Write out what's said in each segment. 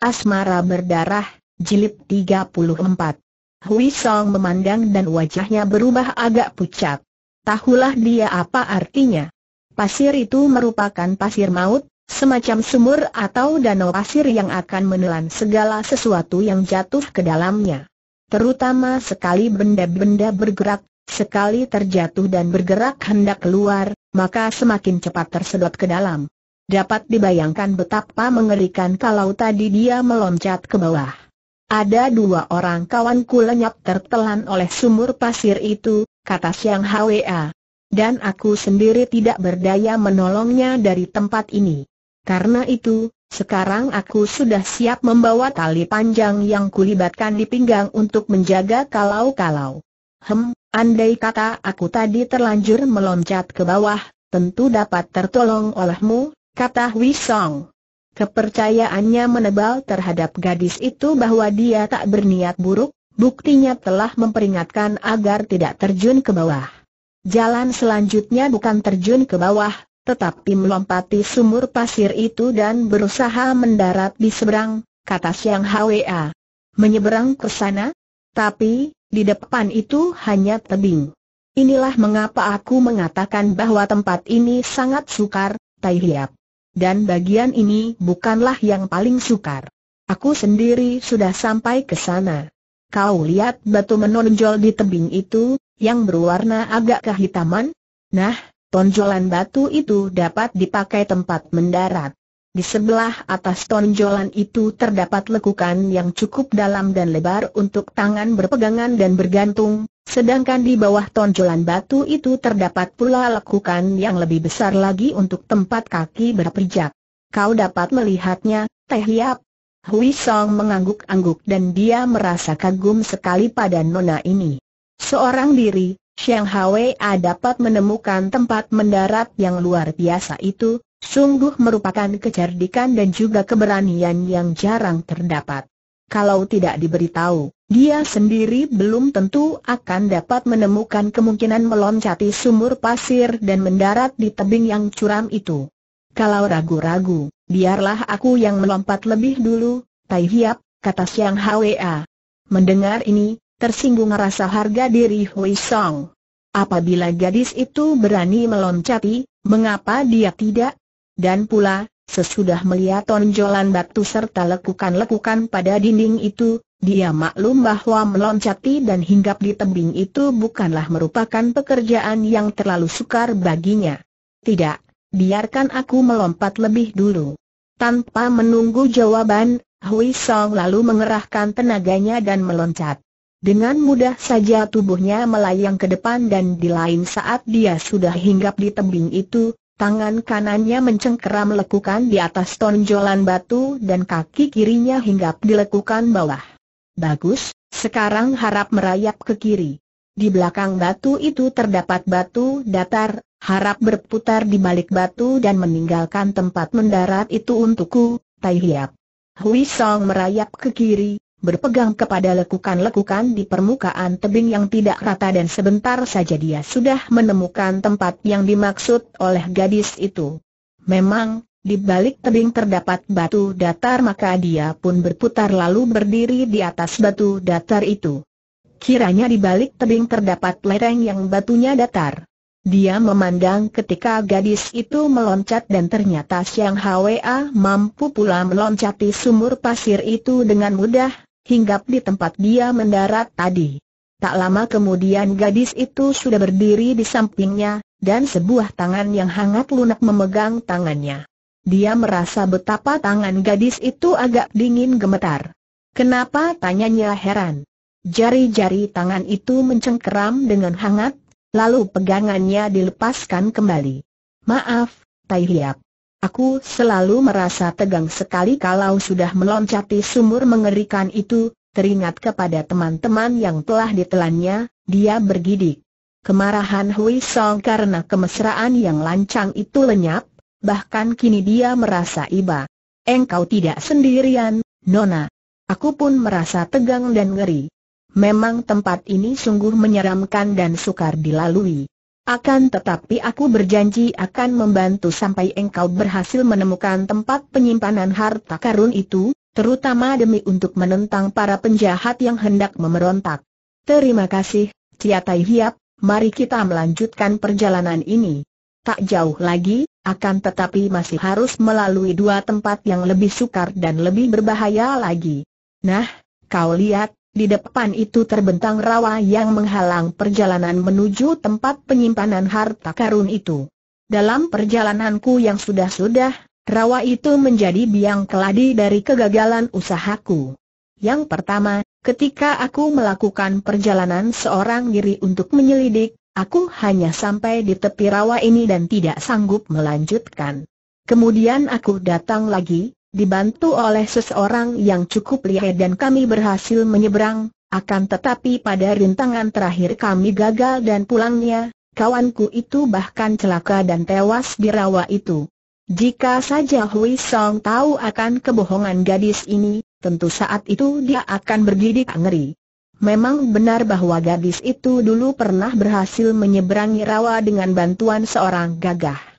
Asmara Berdarah, Jilid 34. Hui Song memandang dan wajahnya berubah agak pucat. Tahulah dia apa artinya. Pasir itu merupakan pasir maut, semacam sumur atau danau pasir yang akan menelan segala sesuatu yang jatuh ke dalamnya. Terutama sekali benda-benda bergerak, sekali terjatuh dan bergerak hendak keluar, maka semakin cepat tersedot ke dalam. Dapat dibayangkan betapa mengerikan kalau tadi dia meloncat ke bawah. Ada dua orang kawanku lenyap tertelan oleh sumur pasir itu, kata Siang Hwa. Dan aku sendiri tidak berdaya menolongnya dari tempat ini. Karena itu, sekarang aku sudah siap membawa tali panjang yang kulibatkan di pinggang untuk menjaga kalau-kalau. Hem, andai kata aku tadi terlanjur meloncat ke bawah, tentu dapat tertolong olehmu, kata Hui Song. Kepercayaannya menebal terhadap gadis itu bahwa dia tak berniat buruk, buktinya telah memperingatkan agar tidak terjun ke bawah. Jalan selanjutnya bukan terjun ke bawah, tetapi melompati sumur pasir itu dan berusaha mendarat di seberang, kata Siang Hwa. Menyeberang ke sana? Tapi, di depan itu hanya tebing. Inilah mengapa aku mengatakan bahwa tempat ini sangat sukar, Tai Hiap dan bagian ini bukanlah yang paling sukar. Aku sendiri sudah sampai ke sana. Kau lihat batu menonjol di tebing itu, yang berwarna agak kehitaman? Nah, tonjolan batu itu dapat dipakai tempat mendarat. Di sebelah atas tonjolan itu terdapat lekukan yang cukup dalam dan lebar untuk tangan berpegangan dan bergantung, sedangkan di bawah tonjolan batu itu terdapat pula lekukan yang lebih besar lagi untuk tempat kaki berpijak. Kau dapat melihatnya, Teh yap. Hui Song mengangguk-angguk dan dia merasa kagum sekali pada nona ini. Seorang diri, Xiang Hwa dapat menemukan tempat mendarat yang luar biasa itu, sungguh merupakan kecerdikan dan juga keberanian yang jarang terdapat. Kalau tidak diberitahu, dia sendiri belum tentu akan dapat menemukan kemungkinan meloncati sumur pasir dan mendarat di tebing yang curam itu. Kalau ragu-ragu, biarlah aku yang melompat lebih dulu, Tai Hiap, kata Siang Hwa. Mendengar ini, tersinggung rasa harga diri Hui Song. Apabila gadis itu berani meloncati, mengapa dia tidak? Dan pula, sesudah melihat tonjolan batu serta lekukan-lekukan pada dinding itu, dia maklum bahwa meloncati dan hinggap di tebing itu bukanlah merupakan pekerjaan yang terlalu sukar baginya. Tidak, biarkan aku melompat lebih dulu. Tanpa menunggu jawaban, Hui Song lalu mengerahkan tenaganya dan meloncat. Dengan mudah saja tubuhnya melayang ke depan dan di lain saat dia sudah hinggap di tebing itu, Tangan kanannya mencengkeram lekukan di atas tonjolan batu dan kaki kirinya hinggap di lekukan bawah. Bagus, sekarang harap merayap ke kiri. Di belakang batu itu terdapat batu datar, harap berputar di balik batu dan meninggalkan tempat mendarat itu untukku, Tai Hiap. Hui Song merayap ke kiri, berpegang kepada lekukan-lekukan di permukaan tebing yang tidak rata dan sebentar saja dia sudah menemukan tempat yang dimaksud oleh gadis itu. Memang, di balik tebing terdapat batu datar maka dia pun berputar lalu berdiri di atas batu datar itu. Kiranya di balik tebing terdapat lereng yang batunya datar. Dia memandang ketika gadis itu meloncat dan ternyata Siang Hwa mampu pula meloncati sumur pasir itu dengan mudah, hinggap di tempat dia mendarat tadi. Tak lama kemudian gadis itu sudah berdiri di sampingnya, dan sebuah tangan yang hangat lunak memegang tangannya. Dia merasa betapa tangan gadis itu agak dingin gemetar. Kenapa tanyanya heran. Jari-jari tangan itu mencengkeram dengan hangat, lalu pegangannya dilepaskan kembali. Maaf, Tai Hiap. Aku selalu merasa tegang sekali kalau sudah meloncati sumur mengerikan itu, teringat kepada teman-teman yang telah ditelannya, dia bergidik. Kemarahan Hui Song karena kemesraan yang lancang itu lenyap, bahkan kini dia merasa iba. Engkau tidak sendirian, Nona. Aku pun merasa tegang dan ngeri. Memang tempat ini sungguh menyeramkan dan sukar dilalui. Akan tetapi aku berjanji akan membantu sampai engkau berhasil menemukan tempat penyimpanan harta karun itu, terutama demi untuk menentang para penjahat yang hendak memerontak. Terima kasih, Ciatai Hiap, mari kita melanjutkan perjalanan ini. Tak jauh lagi, akan tetapi masih harus melalui dua tempat yang lebih sukar dan lebih berbahaya lagi. Nah, kau lihat, di depan itu terbentang rawa yang menghalang perjalanan menuju tempat penyimpanan harta karun itu. Dalam perjalananku yang sudah-sudah, rawa itu menjadi biang keladi dari kegagalan usahaku. Yang pertama, ketika aku melakukan perjalanan seorang diri untuk menyelidik, aku hanya sampai di tepi rawa ini dan tidak sanggup melanjutkan. Kemudian aku datang lagi, dibantu oleh seseorang yang cukup lihai dan kami berhasil menyeberang, akan tetapi pada rintangan terakhir kami gagal dan pulangnya, kawanku itu bahkan celaka dan tewas di rawa itu. Jika saja Hui Song tahu akan kebohongan gadis ini, tentu saat itu dia akan bergidik ngeri. Memang benar bahwa gadis itu dulu pernah berhasil menyeberangi rawa dengan bantuan seorang gagah.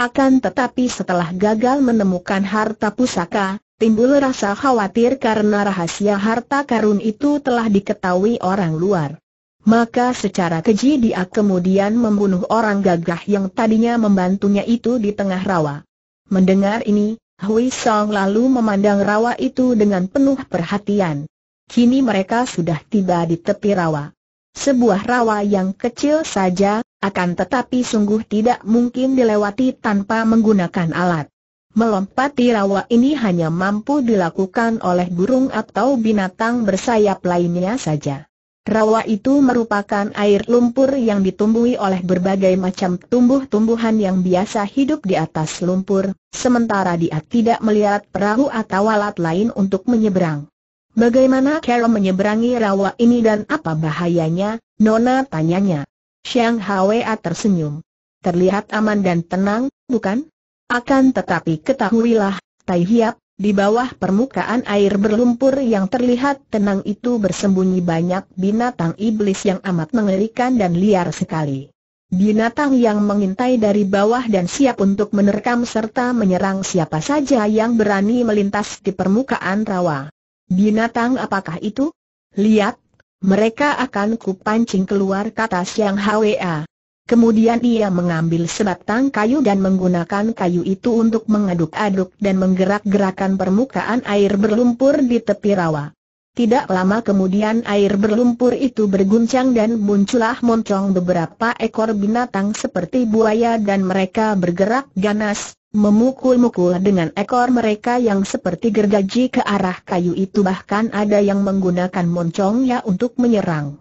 Akan tetapi setelah gagal menemukan harta pusaka, timbul rasa khawatir karena rahasia harta karun itu telah diketahui orang luar. Maka secara keji dia kemudian membunuh orang gagah yang tadinya membantunya itu di tengah rawa. Mendengar ini, Hui Song lalu memandang rawa itu dengan penuh perhatian. Kini mereka sudah tiba di tepi rawa sebuah rawa yang kecil saja, akan tetapi sungguh tidak mungkin dilewati tanpa menggunakan alat. Melompati rawa ini hanya mampu dilakukan oleh burung atau binatang bersayap lainnya saja. Rawa itu merupakan air lumpur yang ditumbuhi oleh berbagai macam tumbuh-tumbuhan yang biasa hidup di atas lumpur, sementara dia tidak melihat perahu atau alat lain untuk menyeberang. Bagaimana Carol menyeberangi rawa ini dan apa bahayanya, Nona tanyanya. Xiang Hwa tersenyum. Terlihat aman dan tenang, bukan? Akan tetapi ketahuilah, Tai Hiap, di bawah permukaan air berlumpur yang terlihat tenang itu bersembunyi banyak binatang iblis yang amat mengerikan dan liar sekali. Binatang yang mengintai dari bawah dan siap untuk menerkam serta menyerang siapa saja yang berani melintas di permukaan rawa. Binatang apakah itu? Lihat, mereka akan kupancing keluar kata Siang Hwa. Kemudian ia mengambil sebatang kayu dan menggunakan kayu itu untuk mengaduk-aduk dan menggerak-gerakan permukaan air berlumpur di tepi rawa. Tidak lama kemudian air berlumpur itu berguncang dan muncullah moncong beberapa ekor binatang seperti buaya dan mereka bergerak ganas, memukul-mukul dengan ekor mereka yang seperti gergaji ke arah kayu itu bahkan ada yang menggunakan moncongnya untuk menyerang.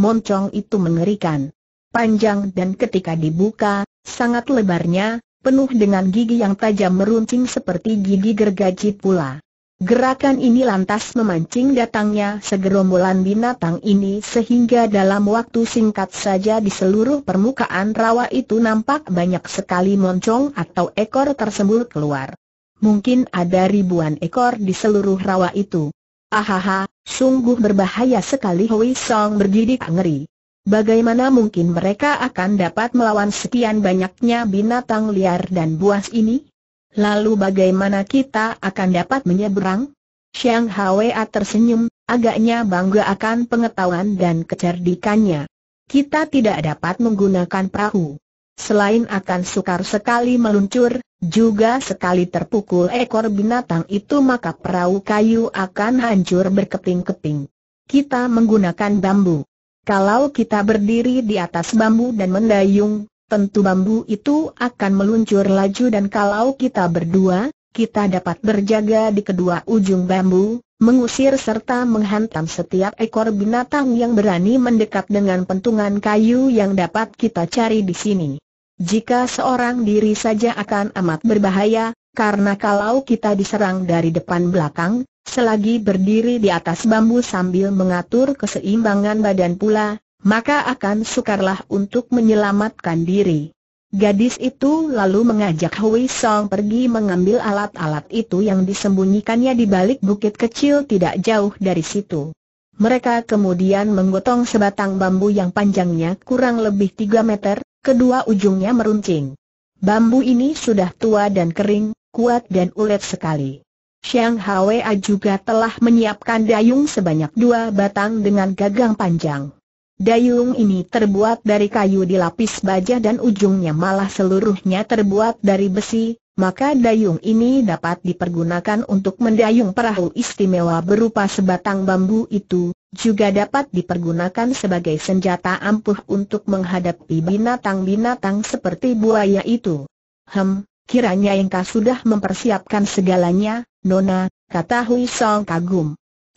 Moncong itu mengerikan. Panjang dan ketika dibuka, sangat lebarnya, penuh dengan gigi yang tajam meruncing seperti gigi gergaji pula. Gerakan ini lantas memancing datangnya segerombolan binatang ini sehingga dalam waktu singkat saja di seluruh permukaan rawa itu nampak banyak sekali moncong atau ekor tersembul keluar. Mungkin ada ribuan ekor di seluruh rawa itu. Ahaha, sungguh berbahaya sekali Hui Song berdidik ngeri. Bagaimana mungkin mereka akan dapat melawan sekian banyaknya binatang liar dan buas ini? Lalu bagaimana kita akan dapat menyeberang? Xiang Hwa tersenyum, agaknya bangga akan pengetahuan dan kecerdikannya. Kita tidak dapat menggunakan perahu. Selain akan sukar sekali meluncur, juga sekali terpukul ekor binatang itu maka perahu kayu akan hancur berkeping-keping. Kita menggunakan bambu. Kalau kita berdiri di atas bambu dan mendayung, tentu bambu itu akan meluncur laju dan kalau kita berdua, kita dapat berjaga di kedua ujung bambu, mengusir serta menghantam setiap ekor binatang yang berani mendekat dengan pentungan kayu yang dapat kita cari di sini. Jika seorang diri saja akan amat berbahaya, karena kalau kita diserang dari depan belakang, selagi berdiri di atas bambu sambil mengatur keseimbangan badan pula, maka akan sukarlah untuk menyelamatkan diri. Gadis itu lalu mengajak Hui Song pergi mengambil alat-alat itu yang disembunyikannya di balik bukit kecil tidak jauh dari situ. Mereka kemudian menggotong sebatang bambu yang panjangnya kurang lebih 3 meter, kedua ujungnya meruncing. Bambu ini sudah tua dan kering, kuat dan ulet sekali. Xiang Hwa juga telah menyiapkan dayung sebanyak dua batang dengan gagang panjang. Dayung ini terbuat dari kayu dilapis baja dan ujungnya malah seluruhnya terbuat dari besi, maka dayung ini dapat dipergunakan untuk mendayung perahu istimewa berupa sebatang bambu itu, juga dapat dipergunakan sebagai senjata ampuh untuk menghadapi binatang-binatang seperti buaya itu. Hem, kiranya engkau sudah mempersiapkan segalanya, Nona, kata Hui Song kagum.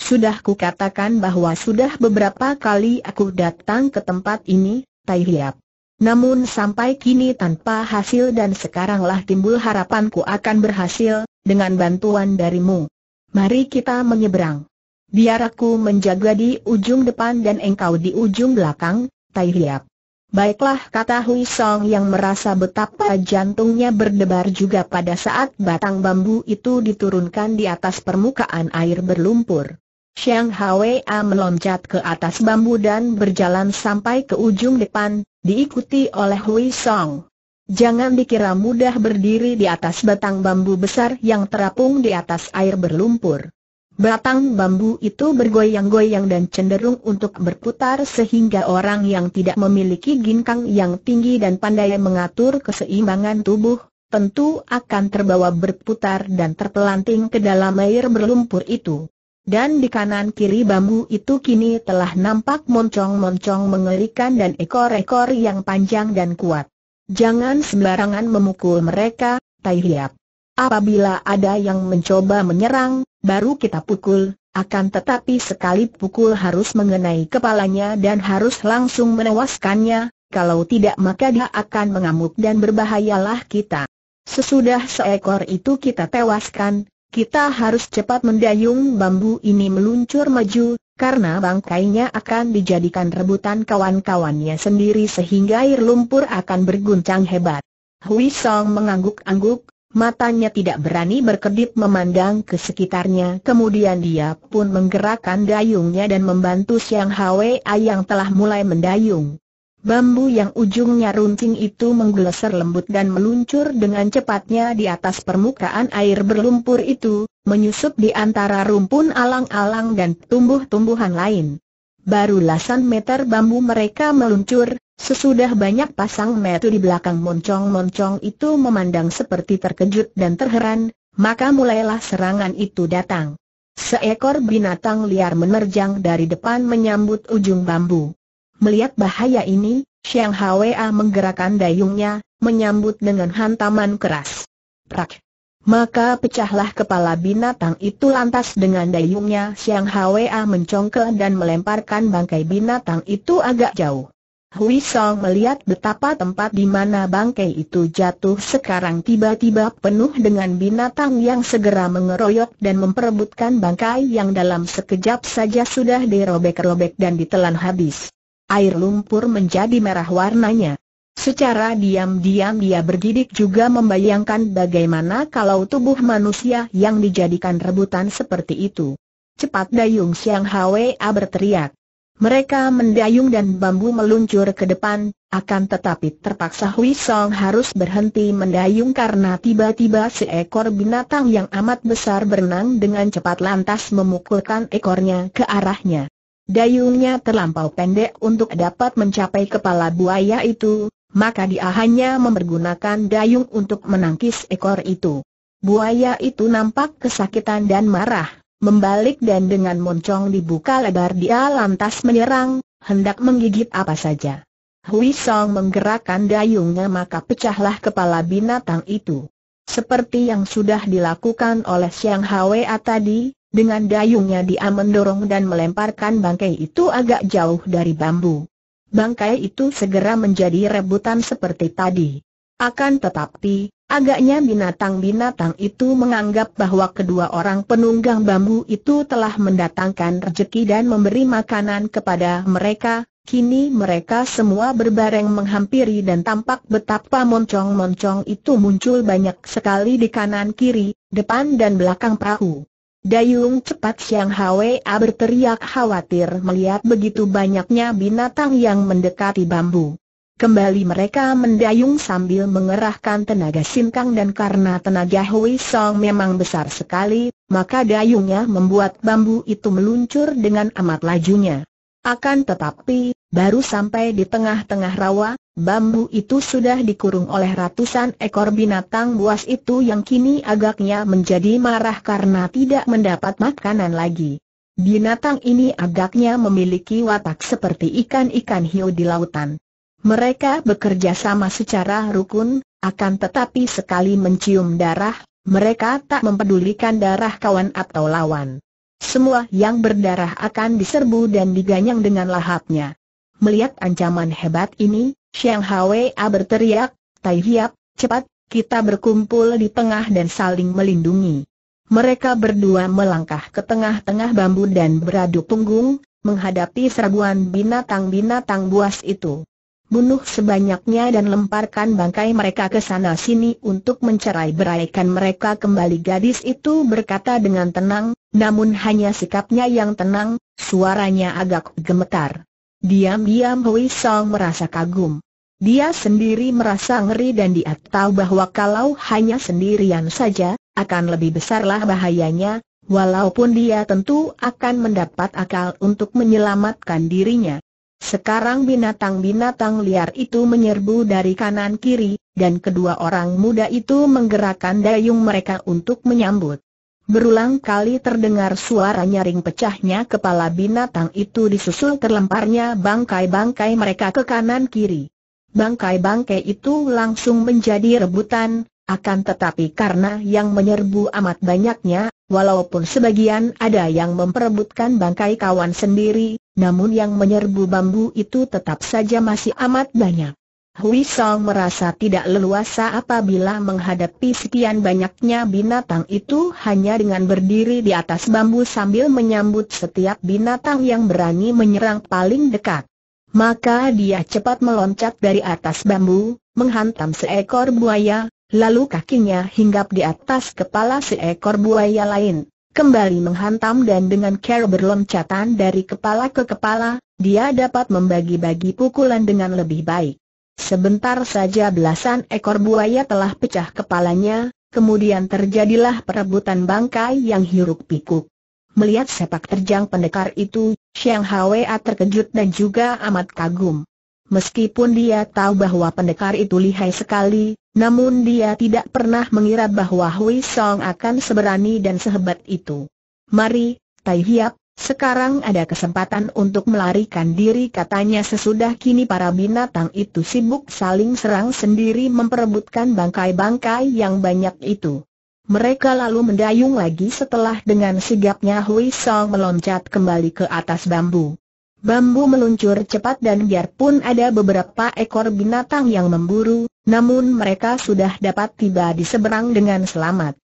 Sudah kukatakan bahwa sudah beberapa kali aku datang ke tempat ini, Tai Hiap. Namun sampai kini tanpa hasil dan sekaranglah timbul harapanku akan berhasil, dengan bantuan darimu. Mari kita menyeberang. Biar aku menjaga di ujung depan dan engkau di ujung belakang, Tai Hiap. Baiklah kata Hui Song yang merasa betapa jantungnya berdebar juga pada saat batang bambu itu diturunkan di atas permukaan air berlumpur. Xiang Hwa meloncat ke atas bambu dan berjalan sampai ke ujung depan, diikuti oleh Hui Song. Jangan dikira mudah berdiri di atas batang bambu besar yang terapung di atas air berlumpur. Batang bambu itu bergoyang-goyang dan cenderung untuk berputar sehingga orang yang tidak memiliki ginkang yang tinggi dan pandai mengatur keseimbangan tubuh, tentu akan terbawa berputar dan terpelanting ke dalam air berlumpur itu. Dan di kanan kiri bambu itu kini telah nampak moncong-moncong mengerikan dan ekor-ekor yang panjang dan kuat. Jangan sembarangan memukul mereka, Tai Hiap. Apabila ada yang mencoba menyerang, baru kita pukul, akan tetapi sekali pukul harus mengenai kepalanya dan harus langsung menewaskannya, kalau tidak maka dia akan mengamuk dan berbahayalah kita. Sesudah seekor itu kita tewaskan, kita harus cepat mendayung bambu ini meluncur maju, karena bangkainya akan dijadikan rebutan kawan-kawannya sendiri sehingga air lumpur akan berguncang hebat. Hui Song mengangguk-angguk, matanya tidak berani berkedip memandang ke sekitarnya. Kemudian dia pun menggerakkan dayungnya dan membantu Siang Hwa yang telah mulai mendayung. Bambu yang ujungnya runcing itu menggeleser lembut dan meluncur dengan cepatnya di atas permukaan air berlumpur itu, menyusup di antara rumpun alang-alang dan tumbuh-tumbuhan lain. Baru lasan meter bambu mereka meluncur, sesudah banyak pasang metu di belakang moncong-moncong itu memandang seperti terkejut dan terheran, maka mulailah serangan itu datang. Seekor binatang liar menerjang dari depan menyambut ujung bambu. Melihat bahaya ini, Xiang Hwa menggerakkan dayungnya, menyambut dengan hantaman keras. Prak! Maka pecahlah kepala binatang itu lantas dengan dayungnya Xiang Hwa mencongkel dan melemparkan bangkai binatang itu agak jauh. Hui Song melihat betapa tempat di mana bangkai itu jatuh sekarang tiba-tiba penuh dengan binatang yang segera mengeroyok dan memperebutkan bangkai yang dalam sekejap saja sudah dirobek-robek dan ditelan habis air lumpur menjadi merah warnanya. Secara diam-diam dia bergidik juga membayangkan bagaimana kalau tubuh manusia yang dijadikan rebutan seperti itu. Cepat dayung Siang Hwa berteriak. Mereka mendayung dan bambu meluncur ke depan, akan tetapi terpaksa Hui Song harus berhenti mendayung karena tiba-tiba seekor binatang yang amat besar berenang dengan cepat lantas memukulkan ekornya ke arahnya dayungnya terlampau pendek untuk dapat mencapai kepala buaya itu, maka dia hanya mempergunakan dayung untuk menangkis ekor itu. Buaya itu nampak kesakitan dan marah, membalik dan dengan moncong dibuka lebar dia lantas menyerang, hendak menggigit apa saja. Hui Song menggerakkan dayungnya maka pecahlah kepala binatang itu. Seperti yang sudah dilakukan oleh Xiang Hwa tadi, dengan dayungnya dia mendorong dan melemparkan bangkai itu agak jauh dari bambu. Bangkai itu segera menjadi rebutan seperti tadi. Akan tetapi, agaknya binatang-binatang itu menganggap bahwa kedua orang penunggang bambu itu telah mendatangkan rejeki dan memberi makanan kepada mereka, Kini mereka semua berbareng menghampiri dan tampak betapa moncong-moncong itu muncul banyak sekali di kanan kiri, depan dan belakang perahu. Dayung cepat Siang Hwa berteriak khawatir melihat begitu banyaknya binatang yang mendekati bambu. Kembali mereka mendayung sambil mengerahkan tenaga sinkang dan karena tenaga Hui Song memang besar sekali, maka dayungnya membuat bambu itu meluncur dengan amat lajunya. Akan tetapi, baru sampai di tengah-tengah rawa, bambu itu sudah dikurung oleh ratusan ekor binatang buas itu yang kini agaknya menjadi marah karena tidak mendapat makanan lagi. Binatang ini agaknya memiliki watak seperti ikan-ikan hiu di lautan. Mereka bekerja sama secara rukun, akan tetapi sekali mencium darah, mereka tak mempedulikan darah kawan atau lawan. Semua yang berdarah akan diserbu dan diganyang dengan lahapnya. Melihat ancaman hebat ini, Xiang Hwa berteriak, Tai Hiap, cepat, kita berkumpul di tengah dan saling melindungi. Mereka berdua melangkah ke tengah-tengah bambu dan beradu punggung, menghadapi serbuan binatang-binatang buas itu. Bunuh sebanyaknya dan lemparkan bangkai mereka ke sana sini untuk mencerai beraikan mereka kembali gadis itu berkata dengan tenang, namun hanya sikapnya yang tenang, suaranya agak gemetar. Diam-diam Hui Song merasa kagum. Dia sendiri merasa ngeri dan dia tahu bahwa kalau hanya sendirian saja, akan lebih besarlah bahayanya, walaupun dia tentu akan mendapat akal untuk menyelamatkan dirinya. Sekarang binatang-binatang liar itu menyerbu dari kanan kiri, dan kedua orang muda itu menggerakkan dayung mereka untuk menyambut. Berulang kali terdengar suara nyaring pecahnya kepala binatang itu disusul terlemparnya bangkai-bangkai mereka ke kanan kiri. Bangkai-bangkai itu langsung menjadi rebutan, akan tetapi karena yang menyerbu amat banyaknya, walaupun sebagian ada yang memperebutkan bangkai kawan sendiri, namun yang menyerbu bambu itu tetap saja masih amat banyak. Hui Song merasa tidak leluasa apabila menghadapi sekian banyaknya binatang itu hanya dengan berdiri di atas bambu sambil menyambut setiap binatang yang berani menyerang paling dekat. Maka dia cepat meloncat dari atas bambu, menghantam seekor buaya, lalu kakinya hinggap di atas kepala seekor buaya lain. Kembali menghantam dan dengan care berloncatan dari kepala ke kepala, dia dapat membagi-bagi pukulan dengan lebih baik. Sebentar saja belasan ekor buaya telah pecah kepalanya, kemudian terjadilah perebutan bangkai yang hiruk pikuk. Melihat sepak terjang pendekar itu, Xiang Hwa terkejut dan juga amat kagum. Meskipun dia tahu bahwa pendekar itu lihai sekali, namun dia tidak pernah mengira bahwa Hui Song akan seberani dan sehebat itu. Mari, Tai Hiap, sekarang ada kesempatan untuk melarikan diri katanya sesudah kini para binatang itu sibuk saling serang sendiri memperebutkan bangkai-bangkai yang banyak itu. Mereka lalu mendayung lagi setelah dengan sigapnya Hui Song meloncat kembali ke atas bambu. Bambu meluncur cepat dan biarpun ada beberapa ekor binatang yang memburu, namun mereka sudah dapat tiba di seberang dengan selamat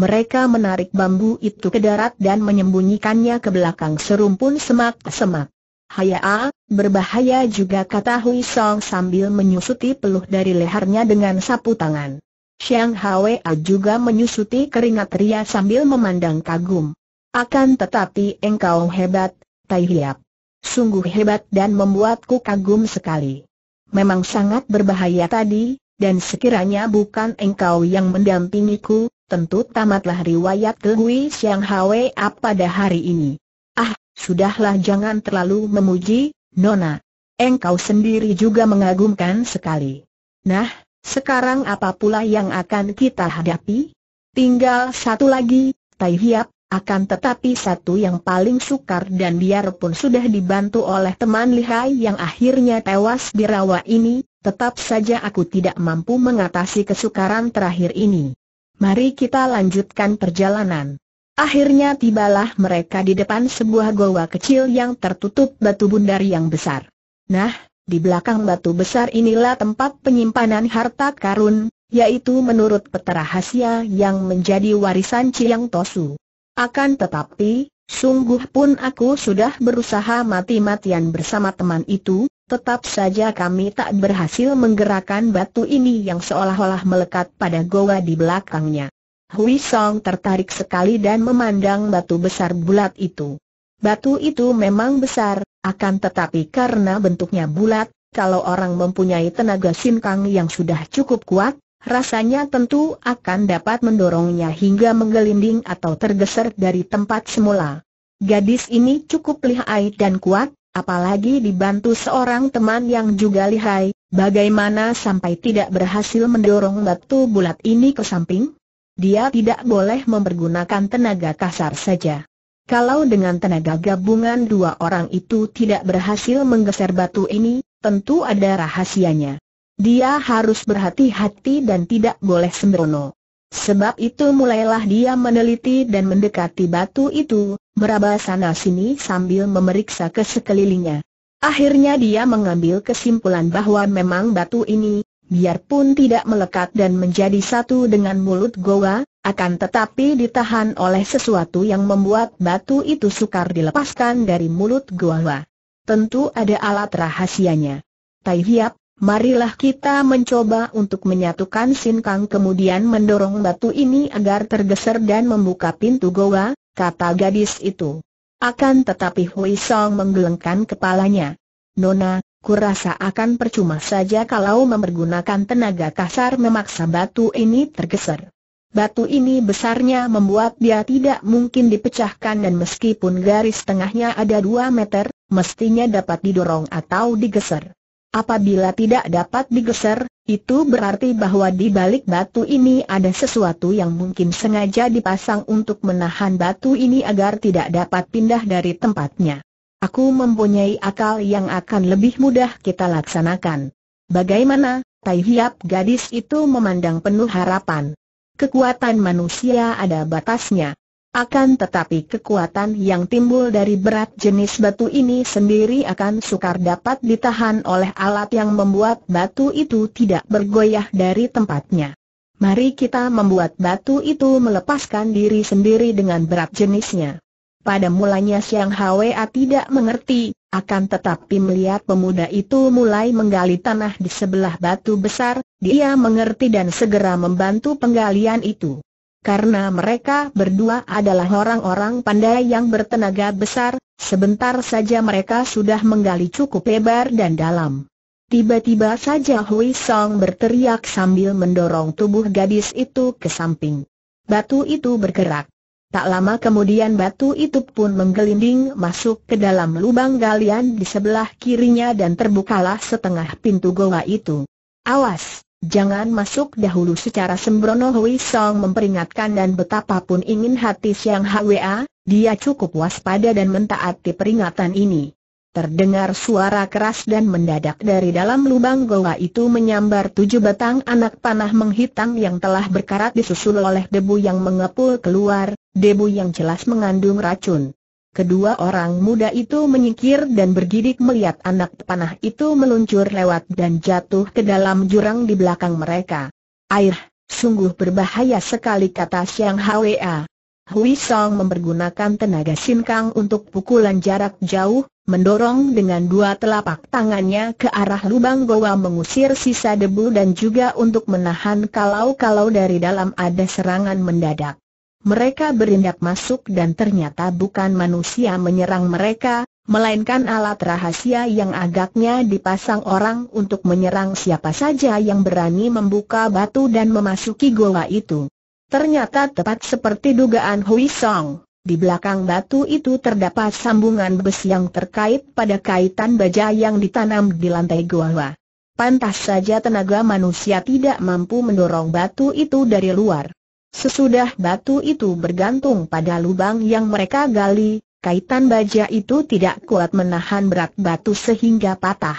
mereka menarik bambu itu ke darat dan menyembunyikannya ke belakang serumpun semak-semak. Hayaa, berbahaya juga kata Hui Song sambil menyusuti peluh dari lehernya dengan sapu tangan. Xiang Hwa juga menyusuti keringat ria sambil memandang kagum. Akan tetapi engkau hebat, Tai Hiap. Sungguh hebat dan membuatku kagum sekali. Memang sangat berbahaya tadi, dan sekiranya bukan engkau yang mendampingiku, tentu tamatlah riwayat Gengwi Siang Hwe pada hari ini. Ah, sudahlah jangan terlalu memuji, Nona. Engkau sendiri juga mengagumkan sekali. Nah, sekarang apa pula yang akan kita hadapi? Tinggal satu lagi, Tai Hiap, akan tetapi satu yang paling sukar dan biarpun sudah dibantu oleh teman lihai yang akhirnya tewas di rawa ini, tetap saja aku tidak mampu mengatasi kesukaran terakhir ini. Mari kita lanjutkan perjalanan. Akhirnya tibalah mereka di depan sebuah goa kecil yang tertutup batu bundar yang besar. Nah, di belakang batu besar inilah tempat penyimpanan harta karun, yaitu menurut peta rahasia yang menjadi warisan Ciyang Tosu. Akan tetapi, sungguh pun aku sudah berusaha mati-matian bersama teman itu, Tetap saja kami tak berhasil menggerakkan batu ini yang seolah-olah melekat pada goa di belakangnya. Hui Song tertarik sekali dan memandang batu besar bulat itu. Batu itu memang besar, akan tetapi karena bentuknya bulat, kalau orang mempunyai tenaga sinkang yang sudah cukup kuat, rasanya tentu akan dapat mendorongnya hingga menggelinding atau tergeser dari tempat semula. Gadis ini cukup lihai dan kuat, Apalagi dibantu seorang teman yang juga lihai, bagaimana sampai tidak berhasil mendorong batu bulat ini ke samping? Dia tidak boleh mempergunakan tenaga kasar saja. Kalau dengan tenaga gabungan dua orang itu tidak berhasil menggeser batu ini, tentu ada rahasianya. Dia harus berhati-hati dan tidak boleh sembrono. Sebab itu mulailah dia meneliti dan mendekati batu itu, meraba sana-sini sambil memeriksa ke sekelilingnya. Akhirnya dia mengambil kesimpulan bahwa memang batu ini, biarpun tidak melekat dan menjadi satu dengan mulut goa, akan tetapi ditahan oleh sesuatu yang membuat batu itu sukar dilepaskan dari mulut goa. Tentu ada alat rahasianya. Tai Hiap, Marilah kita mencoba untuk menyatukan Sin Kang kemudian mendorong batu ini agar tergeser dan membuka pintu goa, kata gadis itu. Akan tetapi Hui Song menggelengkan kepalanya. Nona, kurasa akan percuma saja kalau memergunakan tenaga kasar memaksa batu ini tergeser. Batu ini besarnya membuat dia tidak mungkin dipecahkan dan meskipun garis tengahnya ada 2 meter, mestinya dapat didorong atau digeser. Apabila tidak dapat digeser, itu berarti bahwa di balik batu ini ada sesuatu yang mungkin sengaja dipasang untuk menahan batu ini agar tidak dapat pindah dari tempatnya. Aku mempunyai akal yang akan lebih mudah kita laksanakan. Bagaimana, Tai Hiap gadis itu memandang penuh harapan. Kekuatan manusia ada batasnya. Akan tetapi kekuatan yang timbul dari berat jenis batu ini sendiri akan sukar dapat ditahan oleh alat yang membuat batu itu tidak bergoyah dari tempatnya. Mari kita membuat batu itu melepaskan diri sendiri dengan berat jenisnya. Pada mulanya Siang Hwa tidak mengerti, akan tetapi melihat pemuda itu mulai menggali tanah di sebelah batu besar, dia mengerti dan segera membantu penggalian itu karena mereka berdua adalah orang-orang pandai yang bertenaga besar, sebentar saja mereka sudah menggali cukup lebar dan dalam. Tiba-tiba saja Hui Song berteriak sambil mendorong tubuh gadis itu ke samping. Batu itu bergerak. Tak lama kemudian batu itu pun menggelinding masuk ke dalam lubang galian di sebelah kirinya dan terbukalah setengah pintu goa itu. Awas! Jangan masuk dahulu secara sembrono Hui Song memperingatkan dan betapapun ingin hati Siang Hwa, dia cukup waspada dan mentaati peringatan ini. Terdengar suara keras dan mendadak dari dalam lubang goa itu menyambar tujuh batang anak panah menghitam yang telah berkarat disusul oleh debu yang mengepul keluar, debu yang jelas mengandung racun. Kedua orang muda itu menyingkir dan bergidik melihat anak panah itu meluncur lewat dan jatuh ke dalam jurang di belakang mereka. Air, sungguh berbahaya sekali kata Siang Hwa. Hui Song mempergunakan tenaga sinkang untuk pukulan jarak jauh, mendorong dengan dua telapak tangannya ke arah lubang goa mengusir sisa debu dan juga untuk menahan kalau-kalau dari dalam ada serangan mendadak mereka berindak masuk dan ternyata bukan manusia menyerang mereka, melainkan alat rahasia yang agaknya dipasang orang untuk menyerang siapa saja yang berani membuka batu dan memasuki goa itu. Ternyata tepat seperti dugaan Hui Song. Di belakang batu itu terdapat sambungan besi yang terkait pada kaitan baja yang ditanam di lantai goa. Pantas saja tenaga manusia tidak mampu mendorong batu itu dari luar. Sesudah batu itu bergantung pada lubang yang mereka gali, kaitan baja itu tidak kuat menahan berat batu sehingga patah.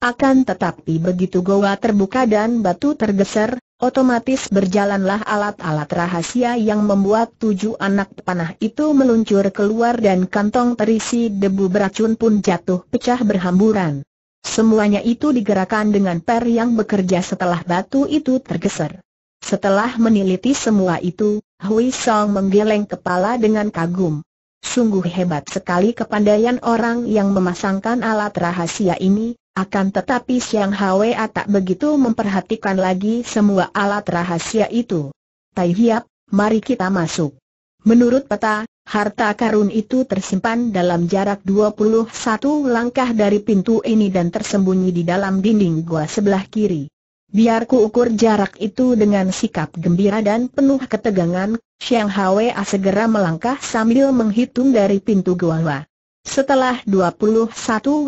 Akan tetapi begitu goa terbuka dan batu tergeser, otomatis berjalanlah alat-alat rahasia yang membuat tujuh anak panah itu meluncur keluar dan kantong terisi debu beracun pun jatuh pecah berhamburan. Semuanya itu digerakkan dengan per yang bekerja setelah batu itu tergeser. Setelah meneliti semua itu, Hui Song menggeleng kepala dengan kagum. Sungguh hebat sekali kepandaian orang yang memasangkan alat rahasia ini, akan tetapi Siang Hwe tak begitu memperhatikan lagi semua alat rahasia itu. Tai Hiap, mari kita masuk. Menurut peta, harta karun itu tersimpan dalam jarak 21 langkah dari pintu ini dan tersembunyi di dalam dinding gua sebelah kiri. Biar ku ukur jarak itu dengan sikap gembira dan penuh ketegangan, Xiang Hwa segera melangkah sambil menghitung dari pintu gua. Setelah 21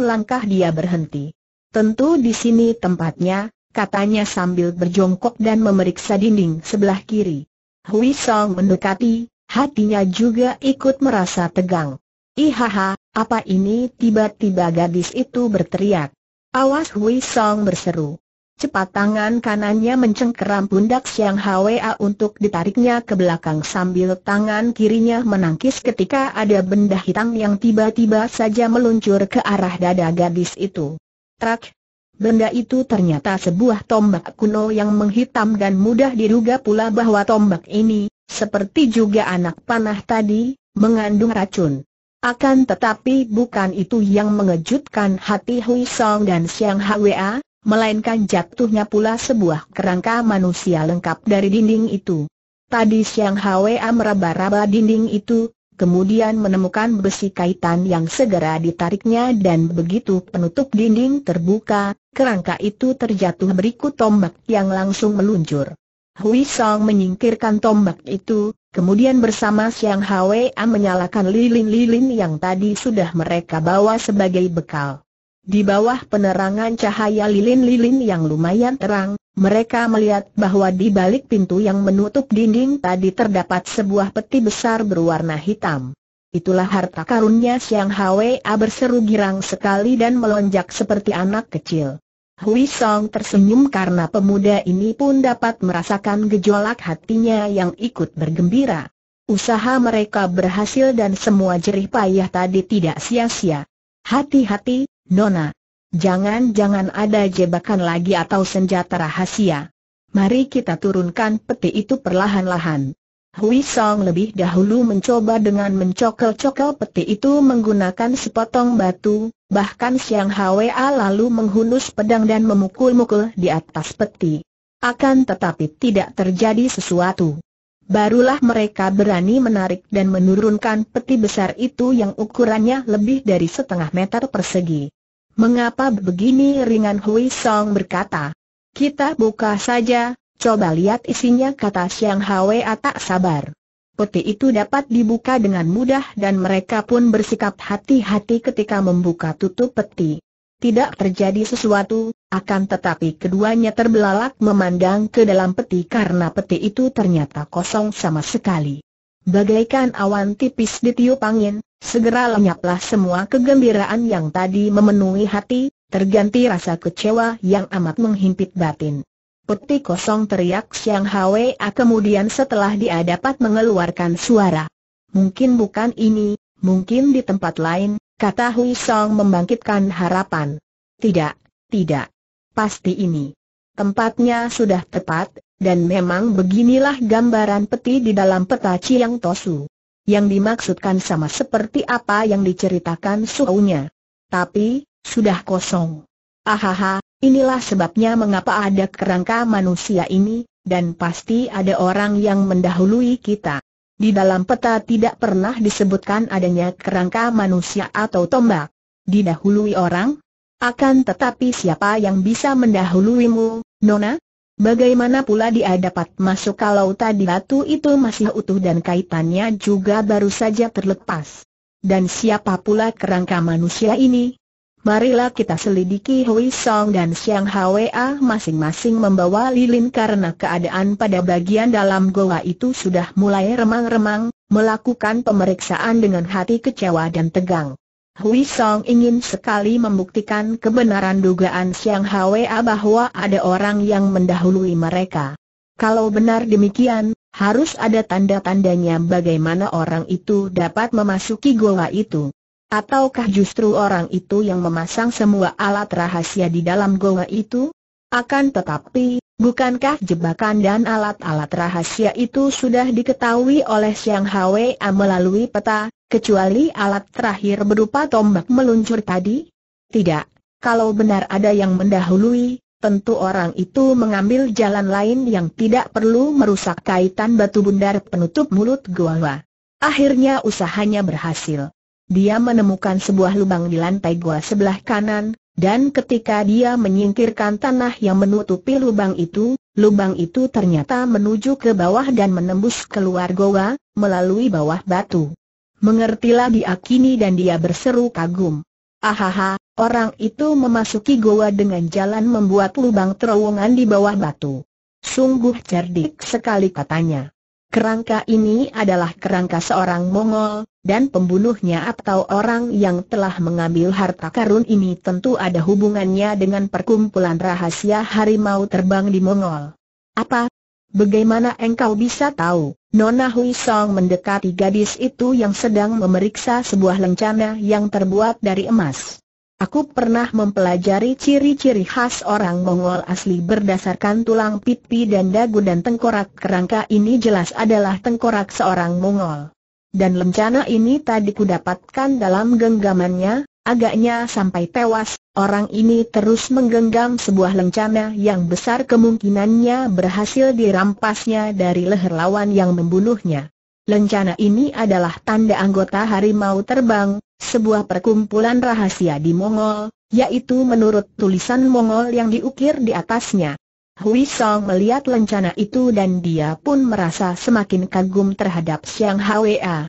langkah dia berhenti. Tentu di sini tempatnya, katanya sambil berjongkok dan memeriksa dinding sebelah kiri. Hui Song mendekati, hatinya juga ikut merasa tegang. Ihaha, apa ini tiba-tiba gadis itu berteriak. Awas Hui Song berseru. Cepat tangan kanannya mencengkeram pundak Siang Hwa untuk ditariknya ke belakang sambil tangan kirinya menangkis ketika ada benda hitam yang tiba-tiba saja meluncur ke arah dada gadis itu. Trak! Benda itu ternyata sebuah tombak kuno yang menghitam dan mudah diduga pula bahwa tombak ini, seperti juga anak panah tadi, mengandung racun. Akan tetapi bukan itu yang mengejutkan hati Hui Song dan Siang Hwa, melainkan jatuhnya pula sebuah kerangka manusia lengkap dari dinding itu. Tadi siang Hwa meraba-raba dinding itu, kemudian menemukan besi kaitan yang segera ditariknya dan begitu penutup dinding terbuka, kerangka itu terjatuh berikut tombak yang langsung meluncur. Hui Song menyingkirkan tombak itu, kemudian bersama Siang Hwa menyalakan lilin-lilin yang tadi sudah mereka bawa sebagai bekal. Di bawah penerangan cahaya lilin-lilin yang lumayan terang, mereka melihat bahwa di balik pintu yang menutup dinding tadi terdapat sebuah peti besar berwarna hitam. Itulah harta karunnya Siang Hwa berseru girang sekali dan melonjak seperti anak kecil. Hui Song tersenyum karena pemuda ini pun dapat merasakan gejolak hatinya yang ikut bergembira. Usaha mereka berhasil dan semua jerih payah tadi tidak sia-sia. Hati-hati, Nona. Jangan-jangan ada jebakan lagi atau senjata rahasia. Mari kita turunkan peti itu perlahan-lahan. Hui Song lebih dahulu mencoba dengan mencokel-cokel peti itu menggunakan sepotong batu, bahkan Siang Hwa lalu menghunus pedang dan memukul-mukul di atas peti. Akan tetapi tidak terjadi sesuatu. Barulah mereka berani menarik dan menurunkan peti besar itu yang ukurannya lebih dari setengah meter persegi. Mengapa begini ringan Hui Song berkata. Kita buka saja, coba lihat isinya kata Siang Hwa ah, tak sabar. Peti itu dapat dibuka dengan mudah dan mereka pun bersikap hati-hati ketika membuka tutup peti. Tidak terjadi sesuatu, akan tetapi keduanya terbelalak memandang ke dalam peti karena peti itu ternyata kosong sama sekali. Bagaikan awan tipis ditiup angin, Segera lenyaplah semua kegembiraan yang tadi memenuhi hati, terganti rasa kecewa yang amat menghimpit batin. Peti kosong teriak Siang Hwa ah, kemudian setelah dia dapat mengeluarkan suara. Mungkin bukan ini, mungkin di tempat lain, kata Hui Song membangkitkan harapan. Tidak, tidak. Pasti ini. Tempatnya sudah tepat, dan memang beginilah gambaran peti di dalam peta Chiang Tosu yang dimaksudkan sama seperti apa yang diceritakan suhunya. Tapi, sudah kosong. Ahaha, inilah sebabnya mengapa ada kerangka manusia ini, dan pasti ada orang yang mendahului kita. Di dalam peta tidak pernah disebutkan adanya kerangka manusia atau tombak. Didahului orang? Akan tetapi siapa yang bisa mendahuluimu, Nona? Bagaimana pula dia dapat masuk kalau tadi batu itu masih utuh dan kaitannya juga baru saja terlepas? Dan siapa pula kerangka manusia ini? Marilah kita selidiki Hui Song dan Xiang Hwa masing-masing membawa lilin karena keadaan pada bagian dalam goa itu sudah mulai remang-remang, melakukan pemeriksaan dengan hati kecewa dan tegang. Hui Song ingin sekali membuktikan kebenaran dugaan Siang Hwa bahwa ada orang yang mendahului mereka. Kalau benar demikian, harus ada tanda-tandanya bagaimana orang itu dapat memasuki goa itu. Ataukah justru orang itu yang memasang semua alat rahasia di dalam goa itu? Akan tetapi, bukankah jebakan dan alat-alat rahasia itu sudah diketahui oleh Siang Hwa melalui peta, kecuali alat terakhir berupa tombak meluncur tadi? Tidak, kalau benar ada yang mendahului, tentu orang itu mengambil jalan lain yang tidak perlu merusak kaitan batu bundar penutup mulut gua. Akhirnya usahanya berhasil. Dia menemukan sebuah lubang di lantai gua sebelah kanan, dan ketika dia menyingkirkan tanah yang menutupi lubang itu, lubang itu ternyata menuju ke bawah dan menembus keluar gua, melalui bawah batu. Mengertilah dia kini dan dia berseru kagum. Ahaha, orang itu memasuki goa dengan jalan membuat lubang terowongan di bawah batu. Sungguh cerdik sekali katanya. Kerangka ini adalah kerangka seorang Mongol, dan pembunuhnya atau orang yang telah mengambil harta karun ini tentu ada hubungannya dengan perkumpulan rahasia harimau terbang di Mongol. Apa, Bagaimana engkau bisa tahu? Nona Hui Song mendekati gadis itu yang sedang memeriksa sebuah lencana yang terbuat dari emas. Aku pernah mempelajari ciri-ciri khas orang Mongol asli berdasarkan tulang pipi dan dagu dan tengkorak kerangka ini jelas adalah tengkorak seorang Mongol. Dan lencana ini tadi kudapatkan dalam genggamannya, Agaknya sampai tewas, orang ini terus menggenggam sebuah lencana yang besar kemungkinannya berhasil dirampasnya dari leher lawan yang membunuhnya. Lencana ini adalah tanda anggota harimau terbang, sebuah perkumpulan rahasia di Mongol, yaitu menurut tulisan Mongol yang diukir di atasnya. Hui Song melihat lencana itu dan dia pun merasa semakin kagum terhadap Siang Hwa.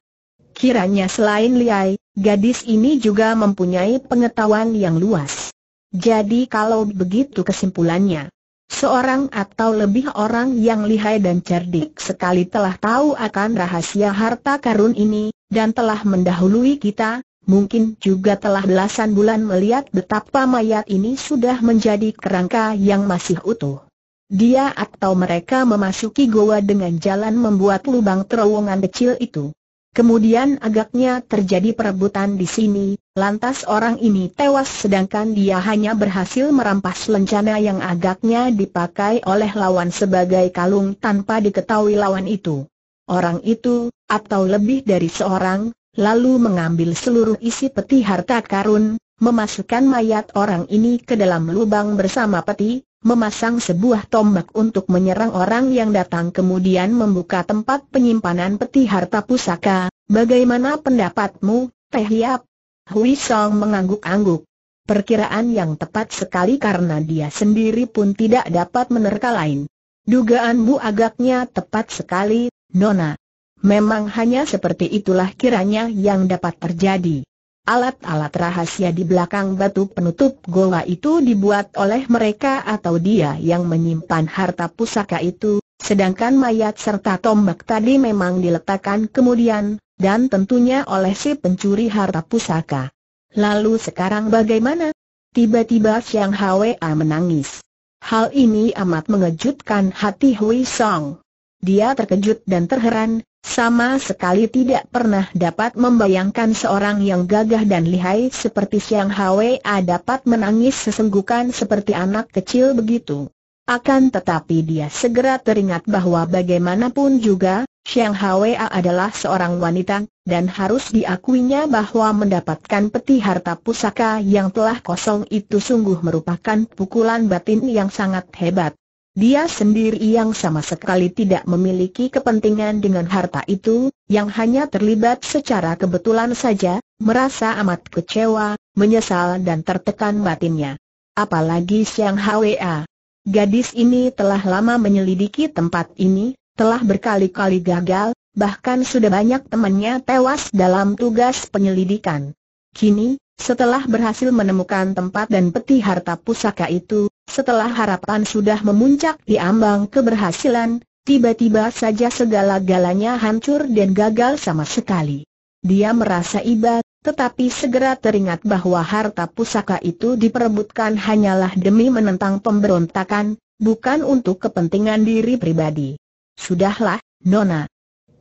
Kiranya selain Liai, Gadis ini juga mempunyai pengetahuan yang luas. Jadi kalau begitu kesimpulannya, seorang atau lebih orang yang lihai dan cerdik sekali telah tahu akan rahasia harta karun ini, dan telah mendahului kita, mungkin juga telah belasan bulan melihat betapa mayat ini sudah menjadi kerangka yang masih utuh. Dia atau mereka memasuki goa dengan jalan membuat lubang terowongan kecil itu. Kemudian agaknya terjadi perebutan di sini, lantas orang ini tewas sedangkan dia hanya berhasil merampas lencana yang agaknya dipakai oleh lawan sebagai kalung tanpa diketahui lawan itu. Orang itu, atau lebih dari seorang, lalu mengambil seluruh isi peti harta karun, memasukkan mayat orang ini ke dalam lubang bersama peti, memasang sebuah tombak untuk menyerang orang yang datang kemudian membuka tempat penyimpanan peti harta pusaka. Bagaimana pendapatmu, Teh Yap? Hui Song mengangguk-angguk. Perkiraan yang tepat sekali karena dia sendiri pun tidak dapat menerka lain. Dugaanmu agaknya tepat sekali, Nona. Memang hanya seperti itulah kiranya yang dapat terjadi. Alat-alat rahasia di belakang batu penutup goa itu dibuat oleh mereka atau dia yang menyimpan harta pusaka itu, sedangkan mayat serta tombak tadi memang diletakkan kemudian, dan tentunya oleh si pencuri harta pusaka. Lalu sekarang bagaimana? Tiba-tiba Xiang Hwa menangis. Hal ini amat mengejutkan hati Hui Song. Dia terkejut dan terheran, sama sekali tidak pernah dapat membayangkan seorang yang gagah dan lihai seperti Siang Hwa dapat menangis sesenggukan seperti anak kecil begitu. Akan tetapi dia segera teringat bahwa bagaimanapun juga, Siang Hwa adalah seorang wanita, dan harus diakuinya bahwa mendapatkan peti harta pusaka yang telah kosong itu sungguh merupakan pukulan batin yang sangat hebat. Dia sendiri yang sama sekali tidak memiliki kepentingan dengan harta itu, yang hanya terlibat secara kebetulan saja, merasa amat kecewa, menyesal dan tertekan batinnya. Apalagi Siang Hwa. Gadis ini telah lama menyelidiki tempat ini, telah berkali-kali gagal, bahkan sudah banyak temannya tewas dalam tugas penyelidikan. Kini, setelah berhasil menemukan tempat dan peti harta pusaka itu, setelah harapan sudah memuncak di ambang keberhasilan, tiba-tiba saja segala-galanya hancur dan gagal sama sekali. Dia merasa iba, tetapi segera teringat bahwa harta pusaka itu diperebutkan hanyalah demi menentang pemberontakan, bukan untuk kepentingan diri pribadi. Sudahlah, Nona.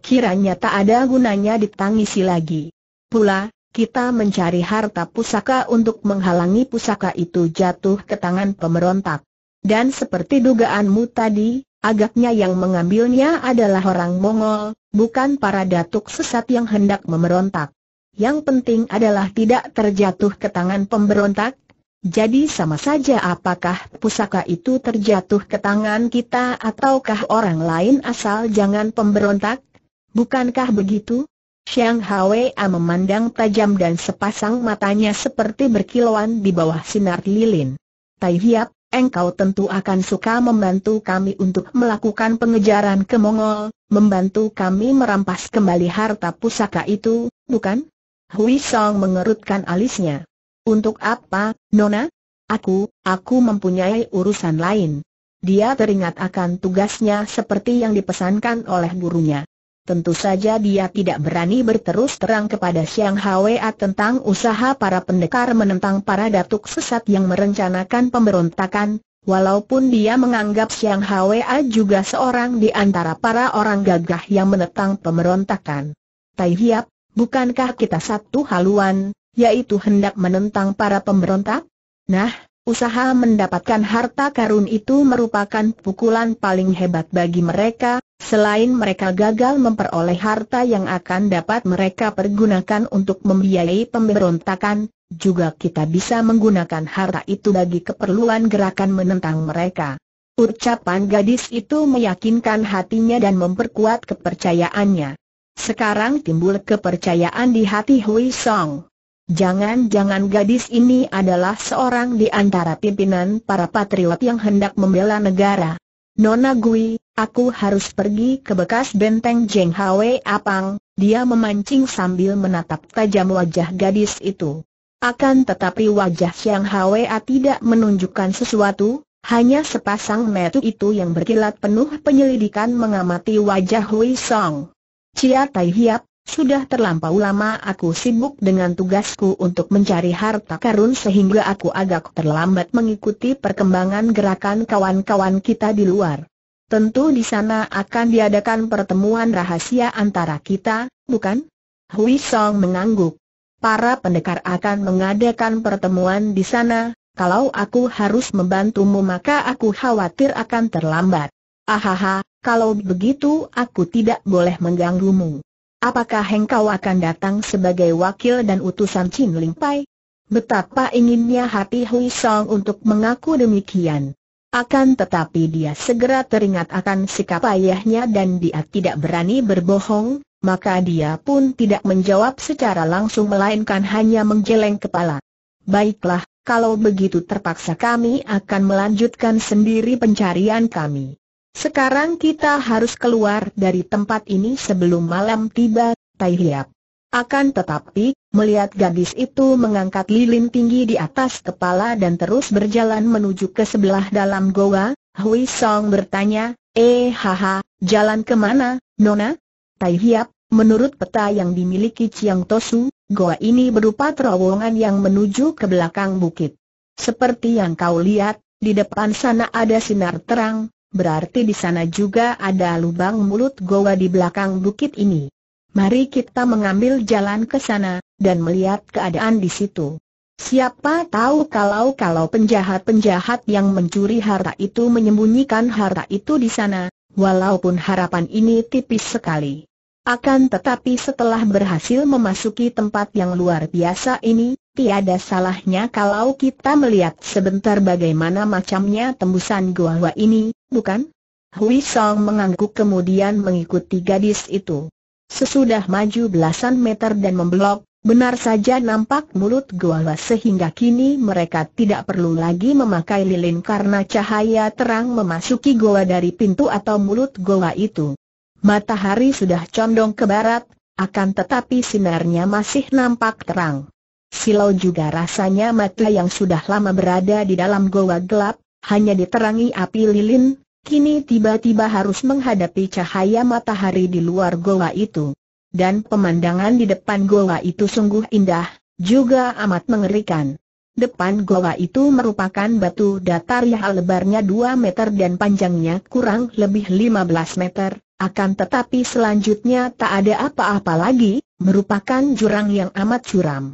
Kiranya tak ada gunanya ditangisi lagi. Pula, kita mencari harta pusaka untuk menghalangi pusaka itu jatuh ke tangan pemberontak. Dan seperti dugaanmu tadi, agaknya yang mengambilnya adalah orang Mongol, bukan para datuk sesat yang hendak memberontak. Yang penting adalah tidak terjatuh ke tangan pemberontak, jadi sama saja apakah pusaka itu terjatuh ke tangan kita ataukah orang lain asal jangan pemberontak? Bukankah begitu? Xiang Hwa memandang tajam dan sepasang matanya seperti berkilauan di bawah sinar lilin. Tai Hiap, engkau tentu akan suka membantu kami untuk melakukan pengejaran ke Mongol, membantu kami merampas kembali harta pusaka itu, bukan? Hui Song mengerutkan alisnya. Untuk apa, Nona? Aku, aku mempunyai urusan lain. Dia teringat akan tugasnya seperti yang dipesankan oleh gurunya. Tentu saja dia tidak berani berterus terang kepada Siang Hwa tentang usaha para pendekar menentang para datuk sesat yang merencanakan pemberontakan, walaupun dia menganggap Siang Hwa juga seorang di antara para orang gagah yang menentang pemberontakan. Tai Hiap, bukankah kita satu haluan, yaitu hendak menentang para pemberontak? Nah, Usaha mendapatkan harta karun itu merupakan pukulan paling hebat bagi mereka, selain mereka gagal memperoleh harta yang akan dapat mereka pergunakan untuk membiayai pemberontakan, juga kita bisa menggunakan harta itu bagi keperluan gerakan menentang mereka. Ucapan gadis itu meyakinkan hatinya dan memperkuat kepercayaannya. Sekarang timbul kepercayaan di hati Hui Song. Jangan-jangan gadis ini adalah seorang di antara pimpinan para patriot yang hendak membela negara. Nona Gui, aku harus pergi ke bekas benteng Jeng Hwe Apang, dia memancing sambil menatap tajam wajah gadis itu. Akan tetapi wajah Siang A tidak menunjukkan sesuatu, hanya sepasang metu itu yang berkilat penuh penyelidikan mengamati wajah Hui Song. Cia Tai Hiap, sudah terlampau lama aku sibuk dengan tugasku untuk mencari harta karun sehingga aku agak terlambat mengikuti perkembangan gerakan kawan-kawan kita di luar. Tentu di sana akan diadakan pertemuan rahasia antara kita, bukan? Hui Song mengangguk. Para pendekar akan mengadakan pertemuan di sana, kalau aku harus membantumu maka aku khawatir akan terlambat. Ahaha, kalau begitu aku tidak boleh mengganggumu. Apakah engkau akan datang sebagai wakil dan utusan Chin Ling Pai? Betapa inginnya hati Hui Song untuk mengaku demikian. Akan tetapi dia segera teringat akan sikap ayahnya dan dia tidak berani berbohong, maka dia pun tidak menjawab secara langsung melainkan hanya menggeleng kepala. Baiklah, kalau begitu terpaksa kami akan melanjutkan sendiri pencarian kami. Sekarang kita harus keluar dari tempat ini sebelum malam tiba, Tai Hiap. Akan tetapi, melihat gadis itu mengangkat lilin tinggi di atas kepala dan terus berjalan menuju ke sebelah dalam goa, Hui Song bertanya, Eh haha, jalan kemana, Nona? Tai Hiap, menurut peta yang dimiliki Chiang Tosu, goa ini berupa terowongan yang menuju ke belakang bukit. Seperti yang kau lihat, di depan sana ada sinar terang, berarti di sana juga ada lubang mulut goa di belakang bukit ini. Mari kita mengambil jalan ke sana, dan melihat keadaan di situ. Siapa tahu kalau-kalau penjahat-penjahat yang mencuri harta itu menyembunyikan harta itu di sana, walaupun harapan ini tipis sekali. Akan tetapi setelah berhasil memasuki tempat yang luar biasa ini, tiada salahnya kalau kita melihat sebentar bagaimana macamnya tembusan gua ini, bukan? Hui Song mengangguk kemudian mengikuti gadis itu. Sesudah maju belasan meter dan memblok, benar saja nampak mulut goa sehingga kini mereka tidak perlu lagi memakai lilin karena cahaya terang memasuki goa dari pintu atau mulut goa itu. Matahari sudah condong ke barat, akan tetapi sinarnya masih nampak terang. Silau juga rasanya mata yang sudah lama berada di dalam goa gelap, hanya diterangi api lilin, kini tiba-tiba harus menghadapi cahaya matahari di luar goa itu. Dan pemandangan di depan goa itu sungguh indah, juga amat mengerikan. Depan goa itu merupakan batu datar yang lebarnya 2 meter dan panjangnya kurang lebih 15 meter, akan tetapi selanjutnya tak ada apa-apa lagi, merupakan jurang yang amat curam.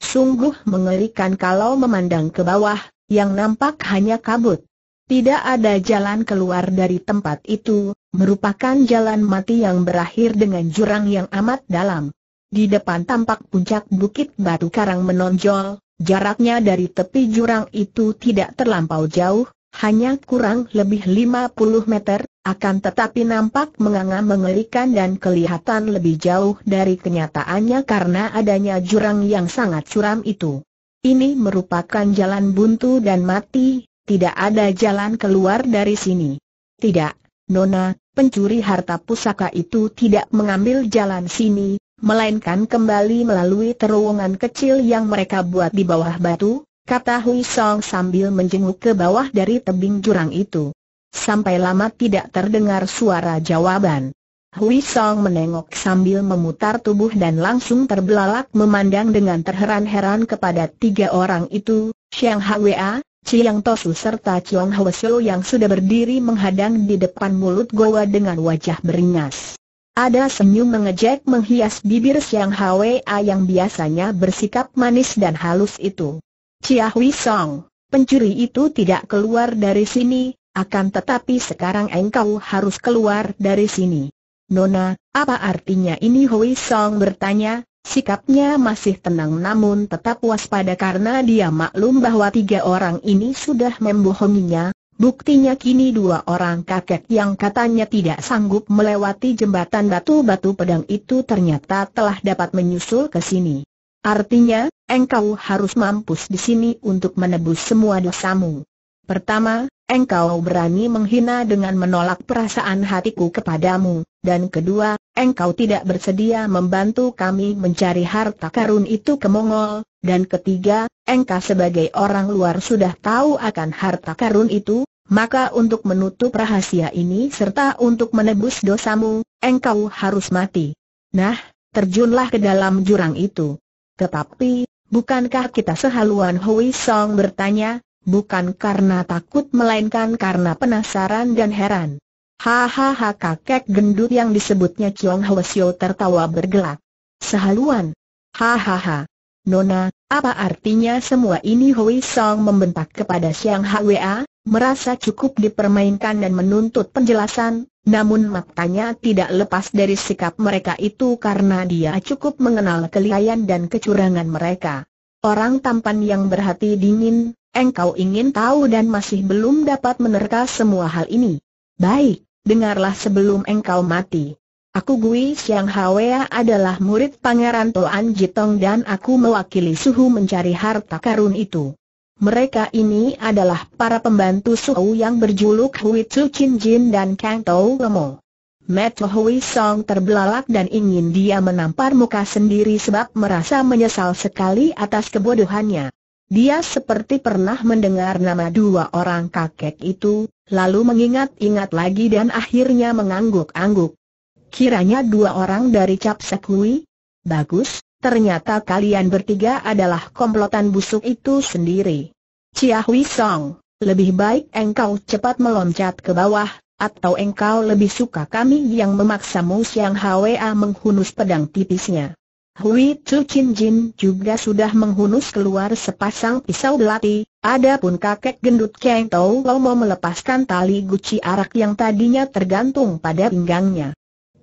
Sungguh mengerikan kalau memandang ke bawah, yang nampak hanya kabut. Tidak ada jalan keluar dari tempat itu, merupakan jalan mati yang berakhir dengan jurang yang amat dalam. Di depan tampak puncak bukit batu karang menonjol, jaraknya dari tepi jurang itu tidak terlampau jauh, hanya kurang lebih 50 meter, akan tetapi nampak menganga mengerikan dan kelihatan lebih jauh dari kenyataannya karena adanya jurang yang sangat curam itu. Ini merupakan jalan buntu dan mati, tidak ada jalan keluar dari sini. Tidak, Nona, pencuri harta pusaka itu tidak mengambil jalan sini, melainkan kembali melalui terowongan kecil yang mereka buat di bawah batu, kata Hui Song sambil menjenguk ke bawah dari tebing jurang itu. Sampai lama tidak terdengar suara jawaban. Hui Song menengok sambil memutar tubuh dan langsung terbelalak memandang dengan terheran-heran kepada tiga orang itu, Xiang Hwa, Chiang Tosu serta Hua Hwasyo yang sudah berdiri menghadang di depan mulut goa dengan wajah beringas. Ada senyum mengejek menghias bibir Xiang Hwa yang biasanya bersikap manis dan halus itu. Chia Hui Song, pencuri itu tidak keluar dari sini, akan tetapi sekarang engkau harus keluar dari sini. Nona, apa artinya ini Hui Song bertanya, sikapnya masih tenang namun tetap waspada karena dia maklum bahwa tiga orang ini sudah membohonginya, buktinya kini dua orang kakek yang katanya tidak sanggup melewati jembatan batu-batu pedang itu ternyata telah dapat menyusul ke sini. Artinya, engkau harus mampus di sini untuk menebus semua dosamu. Pertama, engkau berani menghina dengan menolak perasaan hatiku kepadamu, dan kedua, engkau tidak bersedia membantu kami mencari harta karun itu ke Mongol, dan ketiga, engkau sebagai orang luar sudah tahu akan harta karun itu, maka untuk menutup rahasia ini serta untuk menebus dosamu, engkau harus mati. Nah, terjunlah ke dalam jurang itu. Tetapi, bukankah kita sehaluan Hui Song bertanya, bukan karena takut melainkan karena penasaran dan heran. Hahaha kakek gendut yang disebutnya Chiong Hwasyo tertawa bergelak. Sehaluan. Hahaha. Nona, apa artinya semua ini Hui Song membentak kepada Siang Hwa, merasa cukup dipermainkan dan menuntut penjelasan, namun matanya tidak lepas dari sikap mereka itu karena dia cukup mengenal kelihayan dan kecurangan mereka. Orang tampan yang berhati dingin, Engkau ingin tahu dan masih belum dapat menerka semua hal ini. Baik, dengarlah sebelum engkau mati. Aku Gui Xiang Hwea adalah murid Pangeran Toan Jitong dan aku mewakili Suhu mencari harta karun itu. Mereka ini adalah para pembantu Suhu yang berjuluk Hui Tzu Chin Jin dan Kang Tau Lemo. Metu Hui Song terbelalak dan ingin dia menampar muka sendiri sebab merasa menyesal sekali atas kebodohannya. Dia seperti pernah mendengar nama dua orang kakek itu, lalu mengingat-ingat lagi dan akhirnya mengangguk-angguk. Kiranya dua orang dari Cap Sekui? Bagus, ternyata kalian bertiga adalah komplotan busuk itu sendiri. Chia Hui Song, lebih baik engkau cepat meloncat ke bawah, atau engkau lebih suka kami yang memaksamu Siang Hwa menghunus pedang tipisnya. Hui Chu Chin Jin juga sudah menghunus keluar sepasang pisau belati, adapun kakek gendut Kang Tau mau melepaskan tali guci arak yang tadinya tergantung pada pinggangnya.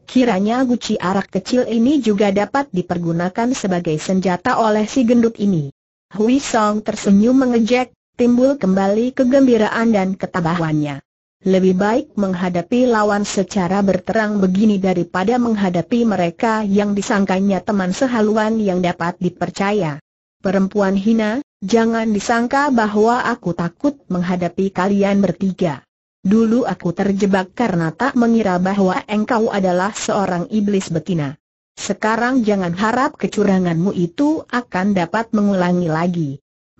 Kiranya guci arak kecil ini juga dapat dipergunakan sebagai senjata oleh si gendut ini. Hui Song tersenyum mengejek, timbul kembali kegembiraan dan ketabahannya. Lebih baik menghadapi lawan secara berterang begini daripada menghadapi mereka yang disangkanya teman sehaluan yang dapat dipercaya. Perempuan hina, jangan disangka bahwa aku takut menghadapi kalian bertiga. Dulu aku terjebak karena tak mengira bahwa engkau adalah seorang iblis betina. Sekarang jangan harap kecuranganmu itu akan dapat mengulangi lagi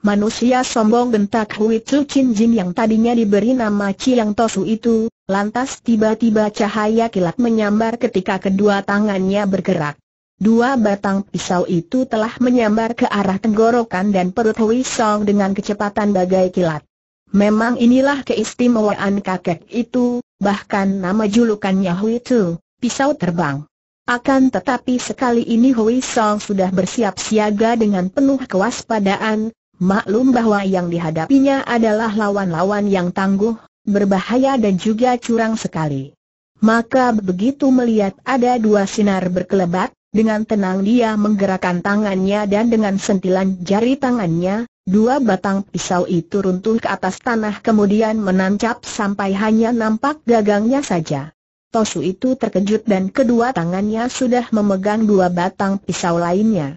manusia sombong bentak Hui Tzu Chin Jin yang tadinya diberi nama Chiang Tosu itu, lantas tiba-tiba cahaya kilat menyambar ketika kedua tangannya bergerak. Dua batang pisau itu telah menyambar ke arah tenggorokan dan perut Hui Song dengan kecepatan bagai kilat. Memang inilah keistimewaan kakek itu, bahkan nama julukannya Hui Tzu, pisau terbang. Akan tetapi sekali ini Hui Song sudah bersiap siaga dengan penuh kewaspadaan, Maklum bahwa yang dihadapinya adalah lawan-lawan yang tangguh, berbahaya dan juga curang sekali. Maka begitu melihat ada dua sinar berkelebat, dengan tenang dia menggerakkan tangannya dan dengan sentilan jari tangannya, dua batang pisau itu runtuh ke atas tanah kemudian menancap sampai hanya nampak gagangnya saja. Tosu itu terkejut dan kedua tangannya sudah memegang dua batang pisau lainnya.